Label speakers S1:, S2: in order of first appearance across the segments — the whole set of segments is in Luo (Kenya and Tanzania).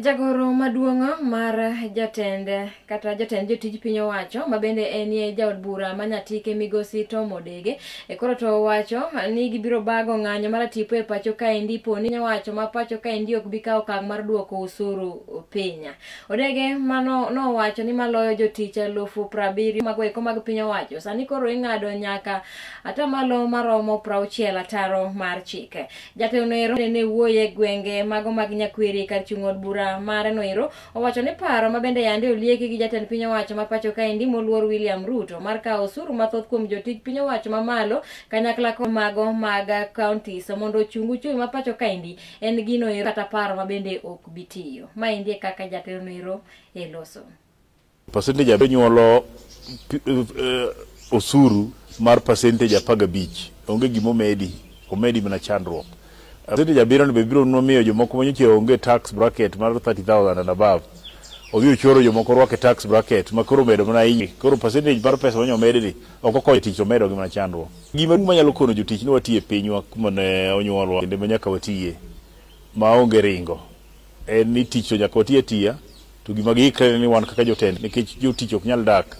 S1: jagoro maduong' mar jatend kata jatend jotij piny owacho mabende en ye jaod bura manyatike migosi Tom Odege e koro to owacho ni gibiro bago ng'anyo maratipo e pacho kaendi po ni nyowacho ma pacho kaendi ok bi kawo okang' mar duoko usuru piny Odege mano nowacho ni maloyo jotich alufu prabiriyo mago eko mag piny owacho sani koro ing'ado nyaka atamalo maromo prauchiel ataro mar chike jatelo ero ne wuoye gwenge mago mag nyakwiri kar chung' od bura bura mar Nwiru owacho ni paro ma bende yande olieki gi jatend piny owacho ma pacho kaendi moluor William Ruto mar kawo osuru mathoth kuom jotij piny owacho ma malo kanyakla ko mago mag counties mondo ochung uchumi ma pacho kaendi en gino ero kata paro ma bende ok bi tiyo. Maendi e kaka jatend Nwiru e loso.
S2: Pasente ja nyuolo uh, osuru mar pasente ja 15 onge gimomedi omedi mana chandruok. Atiti jabiro ni bibiro nuno miyo jomoko manyiche onge tax bracket mar 30,000 and above. Odhi uchoro jomoko rwake tax bracket makoro medo mana inyi. Koro percentage bar pesa wanyo medo ni okoko ya tich omedo gima chandwa. Gima nuno manyalo kono jutich ni watie e pinywa kumane onyuolwa. Kende manyaka watie maonge ringo. E ni tich o nyaka watie tia. To gima giikre ni wan kaka jotend. Nikich jutich oknyal dak.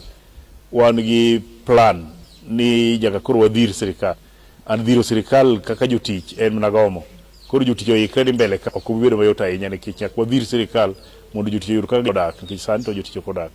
S2: Wan gi plan ni jaka koro wadhiri sirikali. an sirikal kaka jotich en mna gomo koro jotich oikre ni mbele ka ok obi mayot ahinya nikech nyaka wadhir sirikal mondo jotich oyud kaka jodak nikech sani to jotich ok odak